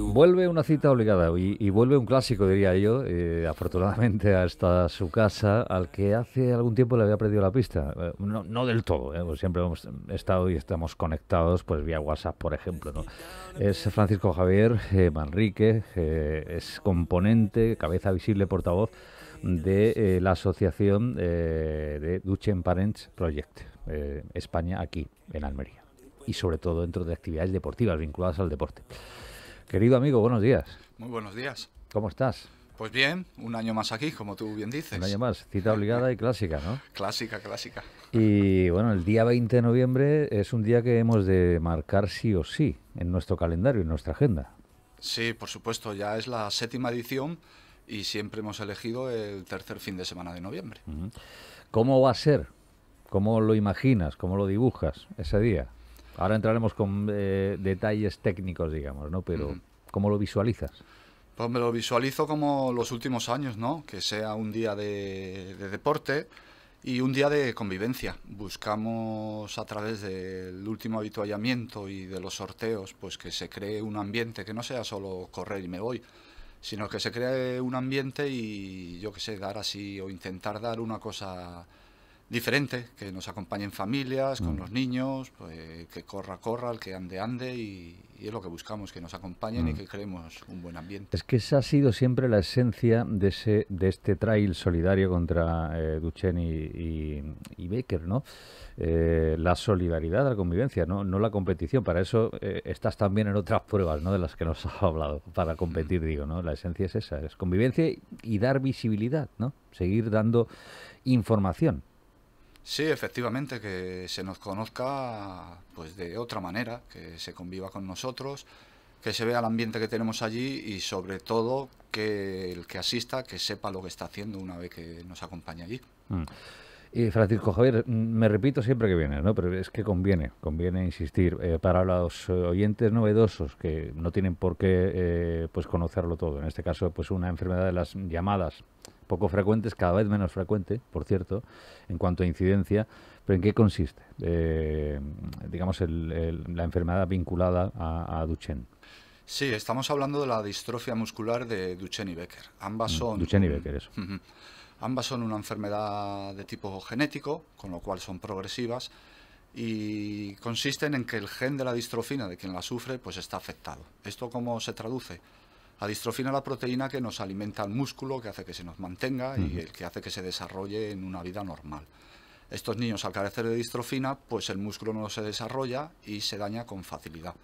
Vuelve una cita obligada y, vuelve un clásico, diría yo, eh, afortunadamente hasta su casa, al que hace algún tiempo le había perdido la pista. Eh, no, del todo, eh, siempre hemos estado y estamos conectados pues vía WhatsApp, por ejemplo. ¿no? Es Francisco Javier eh, Manrique, es componente, cabeza visible, portavoz de la asociación de Duchen Parents Project España aquí, en Almería y sobre todo dentro de actividades deportivas vinculadas al deporte. Querido amigo, buenos días. Muy buenos días. ¿Cómo estás? Pues bien, un año más aquí, como tú bien dices. Un año más, cita obligada y clásica, ¿no? clásica, clásica. Y bueno, el día 20 de noviembre es un día que hemos de marcar sí o sí en nuestro calendario, en nuestra agenda. Sí, por supuesto, ya es la séptima edición y siempre hemos elegido el tercer fin de semana de noviembre. ¿Cómo va a ser? ¿Cómo lo imaginas? ¿Cómo lo dibujas ese día? Ahora entraremos con eh, detalles técnicos, digamos, ¿no? Pero, ¿cómo lo visualizas? Pues me lo visualizo como los últimos años, ¿no? Que sea un día de, de deporte y un día de convivencia. Buscamos a través del último habituallamiento y de los sorteos, pues que se cree un ambiente que no sea solo correr y me voy, sino que se cree un ambiente y yo qué sé, dar así o intentar dar una cosa diferente, que nos acompañen familias, con mm. los niños, pues, que corra, corra, el que ande, ande, y, es lo que buscamos, que nos acompañen y mm. que creemos un buen ambiente. Es que esa ha sido siempre la esencia de, ese, de este trail solidario contra eh, y, Baker, ¿no? Eh, la solidaridad, la convivencia, ¿no? no la competición. Para eso eh, estás también en otras pruebas, ¿no? De las que nos has hablado, para mm. competir, digo, ¿no? La esencia es esa, es convivencia y dar visibilidad, ¿no? Seguir dando información Sí, efectivamente, que se nos conozca pues de otra manera, que se conviva con nosotros, que se vea el ambiente que tenemos allí y sobre todo que el que asista que sepa lo que está haciendo una vez que nos acompaña allí. Mm. Francisco Javier, mm, me repito siempre que viene, ¿no? Pero es que conviene, conviene insistir eh, para los eh, oyentes novedosos que no tienen por qué eh, pues conocerlo todo. En este caso, pues una enfermedad de las llamadas poco frecuentes, cada vez menos frecuente, por cierto, en cuanto a incidencia. Pero ¿en qué consiste, digamos, la enfermedad vinculada a, Duchenne? Sí, estamos hablando de la distrofia muscular de Duchenne y Becker. Ambas mm, son. Duchenne y Becker, eso. Ambas son una enfermedad de tipo genético, con lo cual son progresivas, y consisten en que el gen de la distrofina de quien la sufre pues está afectado. ¿Esto cómo se traduce? La distrofina es la proteína que nos alimenta al músculo, que hace que se nos mantenga y el que hace que se desarrolle en una vida normal. Estos niños al carecer de distrofina, pues el músculo no se desarrolla y se daña con facilidad.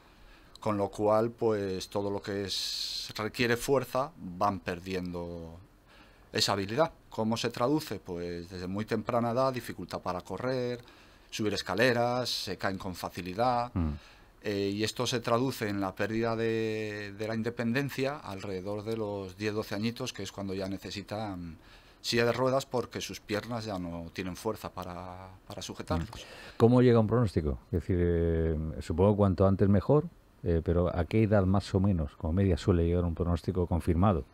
Con lo cual, pues todo lo que requiere fuerza van perdiendo esa habilidad. ¿Cómo se traduce? Pues desde muy temprana edad, dificultad para correr, subir escaleras, se caen con facilidad. Mm. Eh, y esto se traduce en la pérdida de, la independencia alrededor de los 10-12 añitos, que es cuando ya necesitan silla de ruedas porque sus piernas ya no tienen fuerza para, para sujetarlos. Mm. ¿Cómo llega un pronóstico? Es decir, eh, supongo cuanto antes mejor, eh, pero ¿a qué edad más o menos, como media, suele llegar un pronóstico confirmado?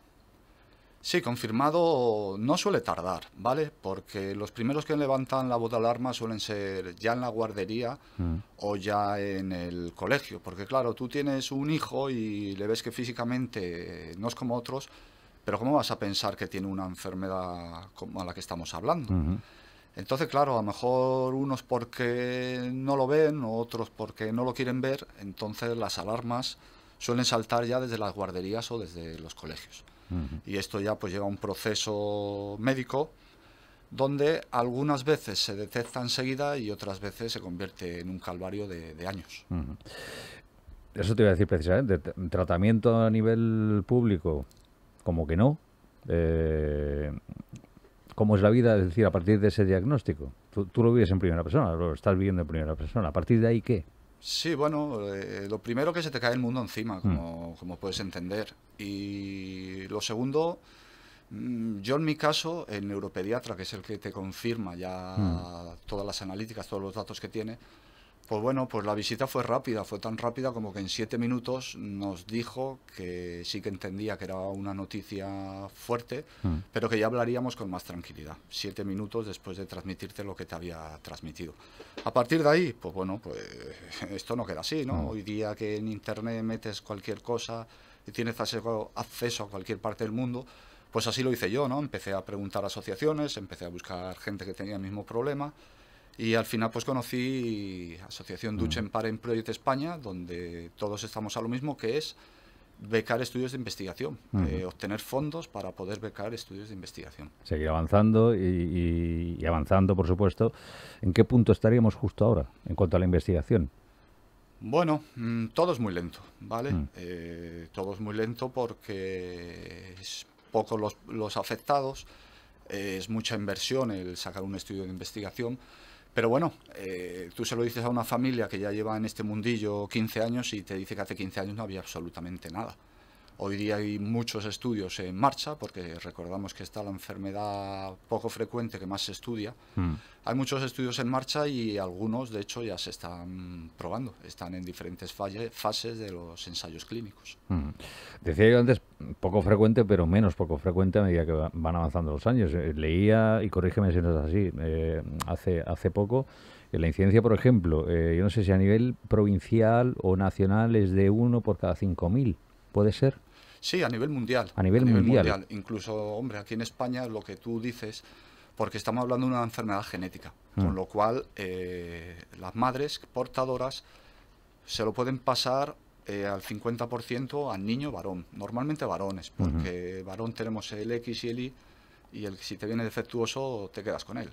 Sí, confirmado no suele tardar, ¿vale? Porque los primeros que levantan la voz de alarma suelen ser ya en la guardería mm. o ya en el colegio. Porque claro, tú tienes un hijo y le ves que físicamente eh, no es como otros, pero ¿cómo vas a pensar que tiene una enfermedad como a la que estamos hablando? Entonces, claro, a lo mejor unos porque no lo ven, otros porque no lo quieren ver, entonces las alarmas suelen saltar ya desde las guarderías o desde los colegios. Y esto ya pues lleva un proceso médico donde algunas veces se detecta enseguida y otras veces se convierte en un calvario de, años. Eso te iba a decir precisamente, tratamiento a nivel público, como que no. Eh, ¿Cómo es la vida, es decir, a partir de ese diagnóstico? Tú, tú lo vives en primera persona, lo estás viviendo en primera persona. ¿A partir de ahí qué? Sí, bueno, eh, lo primero que se te cae el mundo encima, mm. como, puedes entender. Y lo segundo, mm, yo en mi caso, el neuropediatra, que es el que te confirma ya mm. todas las analíticas, todos los datos que tiene, pues bueno, pues la visita fue rápida, fue tan rápida como que en siete minutos nos dijo que sí que entendía que era una noticia fuerte, mm. pero que ya hablaríamos con más tranquilidad, siete minutos después de transmitirte lo que te había transmitido. A partir de ahí, pues bueno, pues esto no queda así, ¿no? Mm. Hoy día que en Internet metes cualquier cosa y tienes acceso a cualquier parte del mundo, pues así lo hice yo, ¿no? Empecé a preguntar a asociaciones, empecé a buscar gente que tenía el mismo problema y al final pues conocí Asociación mm. Duche uh en Project España, donde todos estamos a lo mismo, que es becar estudios de investigación, eh, obtener fondos para poder becar estudios de investigación. Seguir avanzando y, avanzando, por supuesto. ¿En qué punto estaríamos justo ahora en cuanto a la investigación? Bueno, mm, todo es muy lento, ¿vale? Mm. Eh, todo es muy lento porque es poco los, los afectados, es mucha inversión el sacar un estudio de investigación pero bueno, eh, tú se lo dices a una familia que ya lleva en este mundillo 15 años y te dice que hace 15 años no había absolutamente nada. Hoy día hay muchos estudios en marcha, porque recordamos que está la enfermedad poco frecuente que más se estudia. Mm. Hay muchos estudios en marcha y algunos, de hecho, ya se están probando. Están en diferentes fases de los ensayos clínicos. Mm. Decía yo antes, poco frecuente, pero menos poco frecuente a medida que van avanzando los años. Eh, leía, y corrígeme si no es así, eh, hace, hace poco la incidencia, por ejemplo, eh, yo no sé si a nivel provincial o nacional es de uno por cada cinco mil. ¿puede ser? Sí, a nivel mundial. A nivel, mundial. Incluso, hombre, aquí en España lo que tú dices, porque estamos hablando de una enfermedad genética, con ah. lo cual eh, las madres portadoras se lo pueden pasar eh, al 50% al niño varón, normalmente varones, porque varón tenemos el X y el Y, y el, si te viene defectuoso te quedas con él.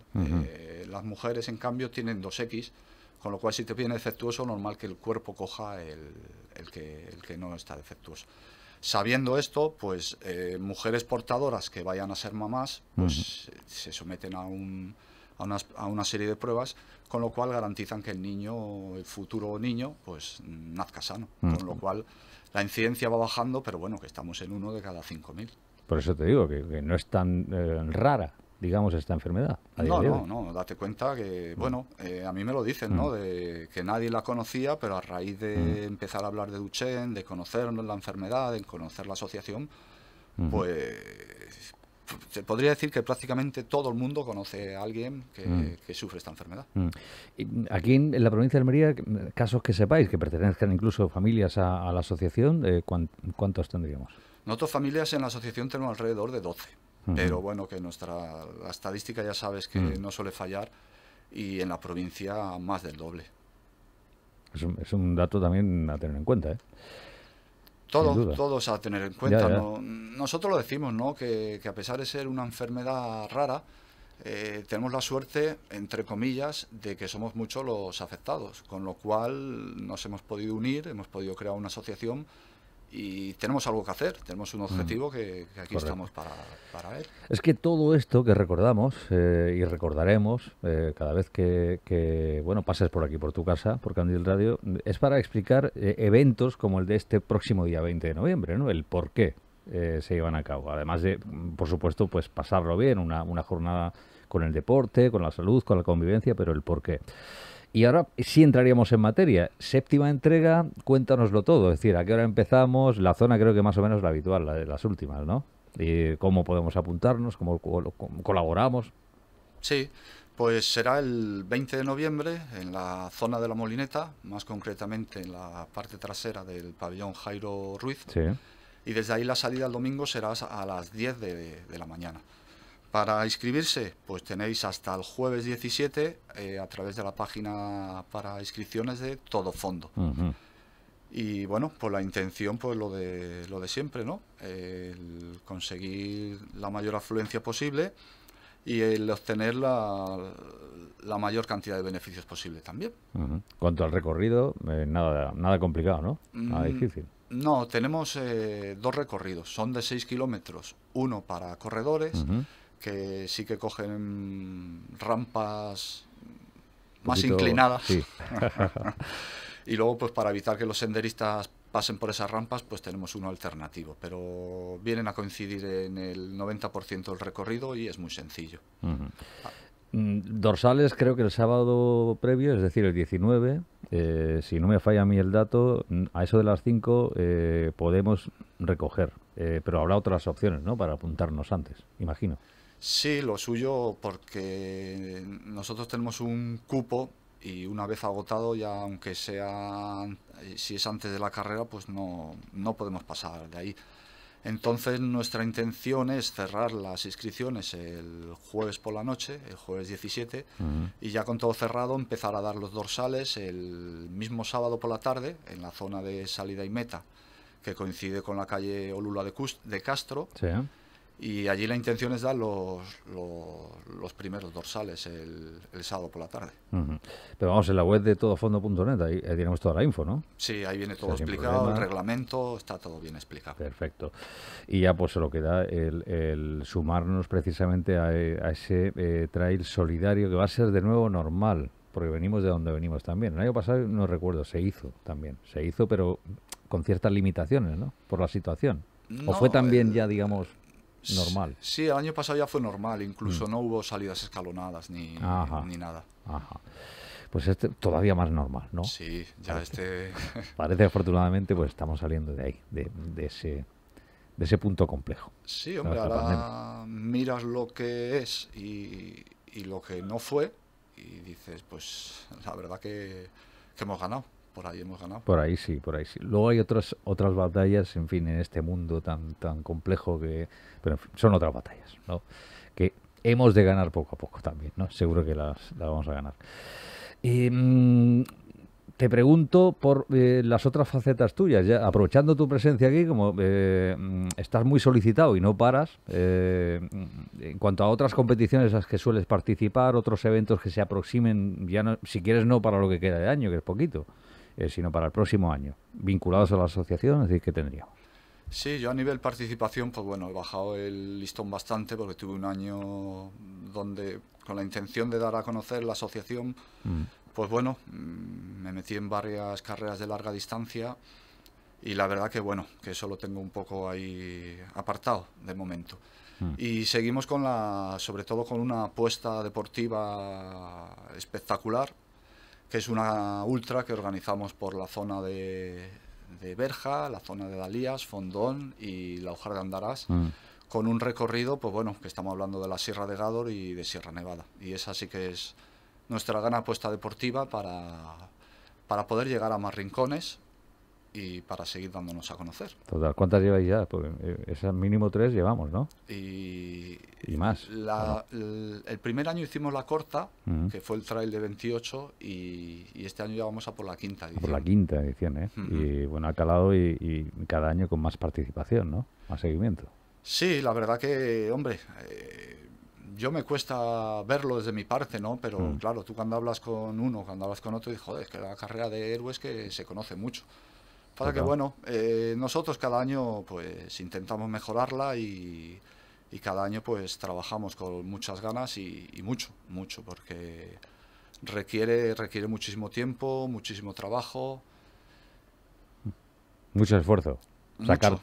Eh, las mujeres, en cambio, tienen dos X, con lo cual si te viene defectuoso, normal que el cuerpo coja que, el que no está defectuoso. Sabiendo esto, pues eh, mujeres portadoras que vayan a ser mamás, pues se someten a, una, serie de pruebas, con lo cual garantizan que el niño, el futuro niño, pues nazca sano. Con lo cual la incidencia va bajando, pero bueno, que estamos en uno de cada 5.000. Por eso te digo que, no es tan eh, rara digamos, esta enfermedad. No, no, no, date cuenta que, mm. bueno, eh, a mí me lo dicen, ¿no? Mm. De que nadie la conocía, pero a raíz de mm. empezar a hablar de Duchenne, de conocer la enfermedad, de conocer la asociación, pues se podría decir que prácticamente todo el mundo conoce a alguien que, sufre esta enfermedad. y Aquí en, la provincia de Almería, casos que sepáis, que pertenezcan incluso familias a, la asociación, eh, ¿cuántos tendríamos? Nosotros familias en la asociación tenemos alrededor de 12 pero bueno, que nuestra la estadística ya sabes que mm. no suele fallar y en la provincia más del doble. Es un, dato también a tener en cuenta. ¿eh? Todo, todos a tener en cuenta. Nosotros lo decimos, ¿no? Que, a pesar de ser una enfermedad rara, eh, tenemos la suerte, entre comillas, de que somos muchos los afectados, con lo cual nos hemos podido unir, hemos podido crear una asociación y tenemos algo que hacer, tenemos un mm, objetivo que, aquí estamos para, para Es que todo esto que recordamos eh, y recordaremos eh, cada vez que, bueno pases por aquí, por tu casa, por Candil Radio, es para explicar eh, eventos como el de este próximo día 20 de noviembre, ¿no? El por qué se llevan a cabo. Además de, por supuesto, pues pasarlo bien, una, una jornada con el deporte, con la salud, con la convivencia, pero el por qué. Y ahora sí entraríamos en materia. Séptima entrega, cuéntanoslo todo. Es decir, a qué hora empezamos, la zona creo que más o menos la habitual, la de las últimas, ¿no? Y cómo podemos apuntarnos, cómo, colaboramos. Sí, pues será el 20 de noviembre en la zona de la Molineta, más concretamente en la parte trasera del pabellón Jairo Ruiz. Sí. Y desde ahí la salida el domingo será a las 10 de la mañana. Para inscribirse, pues tenéis hasta el jueves 17 eh, a través de la página para inscripciones de Todo Fondo. Y bueno, pues la intención, pues lo de, lo de siempre, ¿no? El conseguir la mayor afluencia posible y el obtener la, mayor cantidad de beneficios posible también. Uh Cuanto al recorrido, eh, nada, nada complicado, ¿no? Nada mm, difícil. No, tenemos eh, dos recorridos, son de 6 kilómetros, uno para corredores que sí que cogen rampas más inclinadas. y luego, pues para evitar que los senderistas pasen por esas rampas, pues tenemos uno alternativo. Pero vienen a coincidir en el 90% del recorrido y es muy sencillo. Mm, dorsales creo que el sábado previo, es decir, el 19, eh, si no me falla a mí el dato, a eso de las 5 eh, podemos recoger. Eh, pero habrá otras opciones, ¿no? Para apuntarnos antes, imagino. Sí, lo suyo porque nosotros tenemos un cupo y una vez agotado ya aunque sea eh, si es antes de la carrera pues no, podemos pasar de ahí. Entonces nuestra intención es cerrar las inscripciones el jueves por la noche, el jueves 17, y ya con todo cerrado empezar a dar los dorsales el mismo sábado por la tarde en la zona de salida y meta, que coincide con la calle Olula de, de Castro. Sí, y allí la intención es dar los, los, primeros dorsales el, sábado por la tarde. Pero vamos, en la web de todofondo.net, ahí, tenemos toda la info, ¿no? Sí, ahí viene todo explicado, el reglamento, está todo bien explicado. Perfecto. Y ya pues lo que el, el sumarnos precisamente a, eh, ese eh, trail solidario que va a ser de nuevo normal, porque venimos de donde venimos también. El año pasado, no recuerdo, se hizo también. Se hizo, pero con ciertas limitaciones, ¿no? Por la situación. ¿O fue también ya, digamos normal. Sí, el año pasado ya fue normal, incluso mm. no hubo salidas escalonadas ni, ni nada. Pues este todavía más normal, ¿no? Sí, ya este... parece afortunadamente pues estamos saliendo de ahí, de, ese de ese punto complejo. Sí, hombre, ahora miras lo que es y, lo que no fue y dices, pues la verdad que hemos ganado por ahí hemos ganado. Por ahí sí, por ahí sí. Luego hay otras otras batallas, en fin, en este mundo tan tan complejo que, pero en fin, son otras batallas, ¿no? Que hemos de ganar poco a poco también, ¿no? Seguro que las, las vamos a ganar. Em, te pregunto por eh, las otras facetas tuyas, ya aprovechando tu presencia aquí, como eh, estás muy solicitado y no paras, eh, en cuanto a otras competiciones a las que sueles participar, otros eventos que se aproximen, ya si quieres no para lo que queda de año, que es poquito. Eh, sino para el próximo año, vinculados a la asociación, es decir, que tendríamos. Sí, yo a nivel participación, pues bueno, he bajado el listón bastante porque tuve un año donde con la intención de dar a conocer la asociación, mm. pues bueno, mm, me metí en varias carreras de larga distancia y la verdad que bueno, que eso lo tengo un poco ahí apartado de momento. Mm. Y seguimos con la, sobre todo con una apuesta deportiva espectacular, que es una ultra que organizamos por la zona de, Berja, la zona de Dalías, Fondón y la hoja de Andarás, mm. con un recorrido, pues bueno, que estamos hablando de la Sierra de Gádor y de Sierra Nevada. Y esa sí que es nuestra gran apuesta deportiva para, para poder llegar a más rincones y para seguir dándonos a conocer. Total, ¿cuántas lleváis ya? Pues, eh, esas mínimo tres llevamos, ¿no? Y, más. el, primer año hicimos la corta, que fue el trail de 28, y, este año ya vamos a por la quinta edición. Por la quinta edición, ¿eh? Y bueno, ha calado y, cada año con más participación, ¿no? Más seguimiento. Sí, la verdad que, hombre... Eh, yo me cuesta verlo desde mi parte, ¿no? Pero mm. claro, tú cuando hablas con uno, cuando hablas con otro, dices, joder, es que la carrera de héroes que se conoce mucho. Pasa que bueno, eh, nosotros cada año pues intentamos mejorarla y, cada año pues trabajamos con muchas ganas y, mucho, mucho, porque requiere, requiere muchísimo tiempo, muchísimo trabajo. Mucho esfuerzo.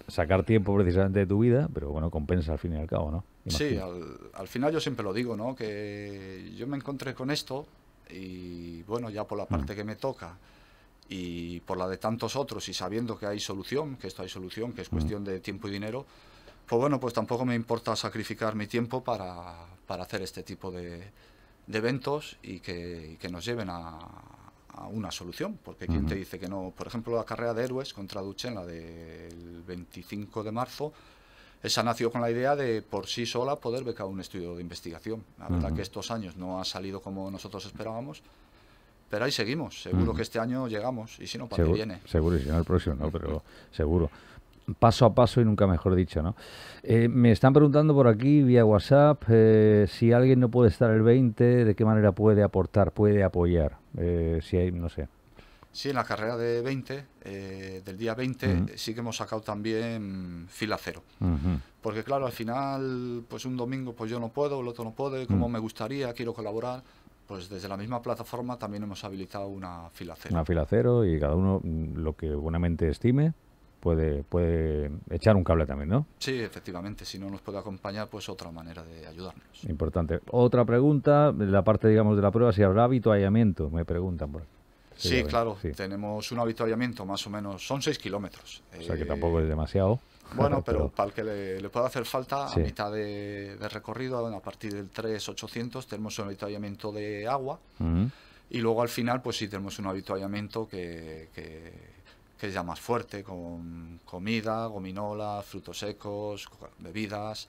Sacar, tiempo precisamente de tu vida, pero bueno, compensa al fin y al cabo, ¿no? Sí, al, final yo siempre lo digo, ¿no? Que yo me encontré con esto y bueno, ya por la parte que me toca, y por la de tantos otros y sabiendo que hay solución, que esto hay solución, que es mm. cuestión de tiempo y dinero, pues bueno, pues tampoco me importa sacrificar mi tiempo para, hacer este tipo de, eventos y que, nos lleven a, una solución, porque quien te dice que no, por ejemplo, la carrera de héroes contra Duchen, la del 25 de marzo, esa nació con la idea de por sí sola poder becar un estudio de investigación. La verdad que estos años no ha salido como nosotros esperábamos, pero ahí seguimos, seguro que este año llegamos, y si no, para que viene. Seguro, y si no, el próximo no, pero seguro. Paso a paso y nunca mejor dicho, ¿no? Eh, me están preguntando por aquí, vía WhatsApp, eh, si alguien no puede estar el 20, ¿de qué manera puede aportar, puede apoyar? Eh, si hay, no sé. Sí, en la carrera de 20, del día 20, sí que hemos sacado también fila cero. Porque claro, al final, pues un domingo pues yo no puedo, el otro no puede, como mm. me gustaría, quiero colaborar, pues desde la misma plataforma también hemos habilitado una fila cero. Una fila cero y cada uno mm, lo que buenamente estime puede, puede echar un cable también, ¿no? Sí, efectivamente. Si no nos puede acompañar, pues otra manera de ayudarnos. Importante. Otra pregunta, la parte, digamos, de la prueba, si habrá habituallamiento, me preguntan por aquí. Sí, claro. Tenemos un habituallamiento más o menos, son 6 kilómetros. O sea que eh, tampoco es demasiado. Bueno, pero, para el que le, pueda hacer falta, a mitad de, recorrido, a partir del 3800, tenemos un avituallamiento de agua. Y luego al final, pues sí, tenemos un avituallamiento que, que es ya más fuerte, con comida, gominolas, frutos secos, bebidas.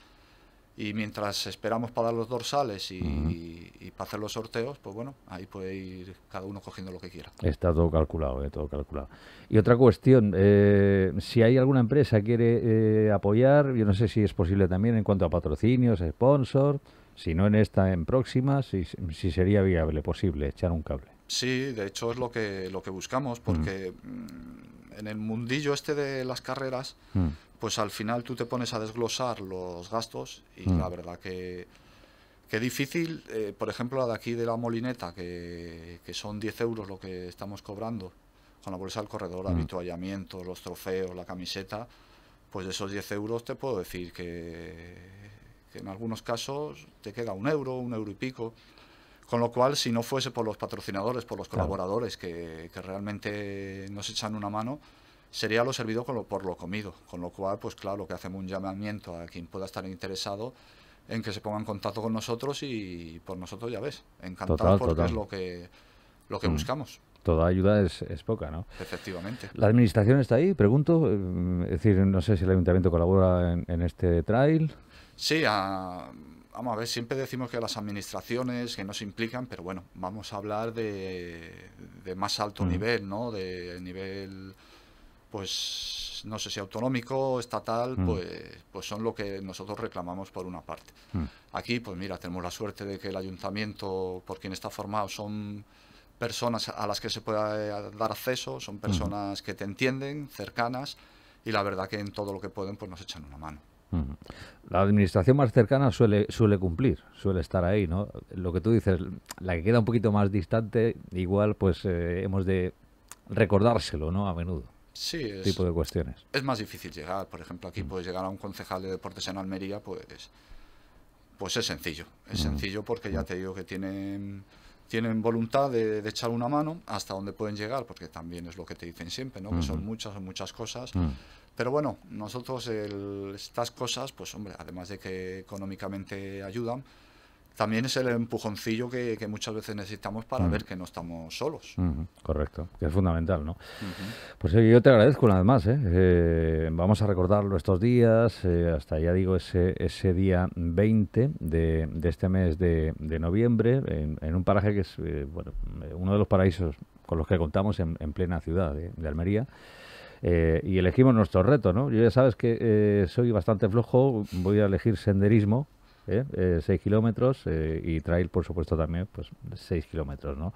Y mientras esperamos para dar los dorsales y, para hacer los sorteos, pues bueno, ahí puede ir cada uno cogiendo lo que quiera. Está todo calculado, eh, todo calculado. Y otra cuestión, eh, si hay alguna empresa que quiere eh, apoyar, yo no sé si es posible también en cuanto a patrocinios, sponsor, si no en esta, en próximas, si, si sería viable, posible echar un cable. Sí, de hecho es lo que, lo que buscamos, porque mm, en el mundillo este de las carreras, mm pues al final tú te pones a desglosar los gastos y mm. la verdad que, que difícil, eh, por ejemplo, la de aquí de la molineta, que, son 10 euros lo que estamos cobrando con la bolsa del corredor, mm. habituallamiento, los trofeos, la camiseta, pues de esos 10 euros te puedo decir que, en algunos casos te queda un euro, un euro y pico. Con lo cual, si no fuese por los patrocinadores, por los colaboradores que realmente nos echan una mano, sería lo servido con por lo comido, con lo cual, pues claro, que hacemos un llamamiento a quien pueda estar interesado en que se ponga en contacto con nosotros y por nosotros ya ves, encantado porque es lo que, lo que mm. buscamos toda ayuda es, poca, ¿no? Efectivamente. ¿La administración está ahí? Pregunto. Eh, es decir, no sé si el ayuntamiento colabora en, este trail. Sí, vamos a ver, siempre decimos que las administraciones que nos implican, pero bueno, vamos a hablar de, más alto mm. nivel, ¿no? De nivel pues no sé si autonómico, estatal, mm. pues, pues son lo que nosotros reclamamos por una parte. Mm. Aquí, pues mira, tenemos la suerte de que el ayuntamiento, por quien está formado, son personas a las que se puede eh, dar acceso, son mm. personas que te entienden, cercanas, y la verdad que en todo lo que pueden, pues nos echan una mano. La administración más cercana suele, suele cumplir, suele estar ahí, ¿no? Lo que tú dices, la que queda un poquito más distante, igual pues eh, hemos de recordárselo, ¿no? A menudo sí, es, tipo de cuestiones. Es más difícil llegar. Por ejemplo, aquí mm. puedes llegar a un concejal de deportes en Almería, pues, pues es sencillo. Es mm. sencillo porque ya mm. te digo que tienen, voluntad de, echar una mano hasta donde pueden llegar, porque también es lo que te dicen siempre, ¿no? Que son muchas, muchas cosas. Pero bueno, nosotros estas cosas, pues hombre, además de que económicamente ayudan, también es el empujoncillo que, muchas veces necesitamos para mm. ver que no estamos solos. Correcto, que es fundamental, ¿no? Pues yo te agradezco una vez más. ¿eh? Eh, vamos a recordarlo estos días, eh, hasta ya digo ese, día 20 de, este mes de, noviembre, en, un paraje que es uno de los paraísos con los que contamos en, plena ciudad de Almería. y elegimos nuestro reto, ¿no? Yo ya sabes que soy bastante flojo, voy a elegir senderismo, ¿eh? 6 eh, kilómetros eh, y trail, por supuesto, también pues 6 kilómetros. ¿no?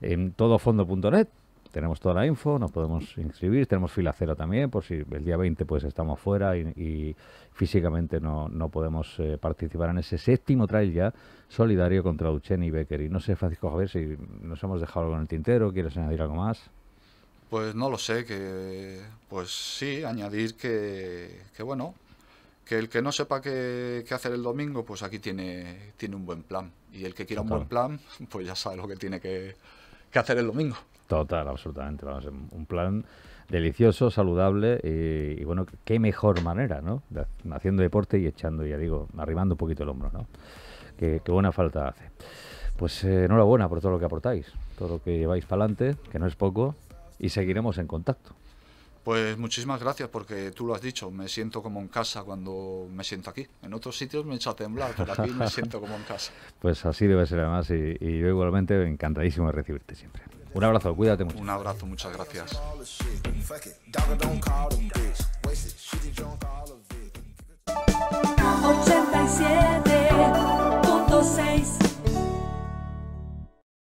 En todofondo.net tenemos toda la info, nos podemos inscribir, tenemos fila cero también, por si el día 20 pues estamos fuera y, físicamente no, no podemos eh, participar en ese séptimo trail ya solidario contra Ucheni y Becker. Y no sé, Francisco Javier, si nos hemos dejado algo en el tintero, ¿quieres añadir algo más? Pues no lo sé, que pues sí, añadir que, que bueno, que el que no sepa qué, hacer el domingo, pues aquí tiene, tiene un buen plan. Y el que quiera un buen plan, pues ya sabe lo que tiene que, hacer el domingo. Total, absolutamente. Vamos, un plan delicioso, saludable y, bueno, qué mejor manera, ¿no? haciendo deporte y echando, ya digo, arrimando un poquito el hombro, ¿no? Qué, buena falta hace. Pues eh, enhorabuena por todo lo que aportáis, todo lo que lleváis para adelante, que no es poco, y seguiremos en contacto. Pues muchísimas gracias porque tú lo has dicho, me siento como en casa cuando me siento aquí. En otros sitios me echa a temblar, pero aquí me siento como en casa. Pues así debe ser además y, yo igualmente encantadísimo de recibirte siempre. Un abrazo, cuídate mucho. Un abrazo, muchas gracias.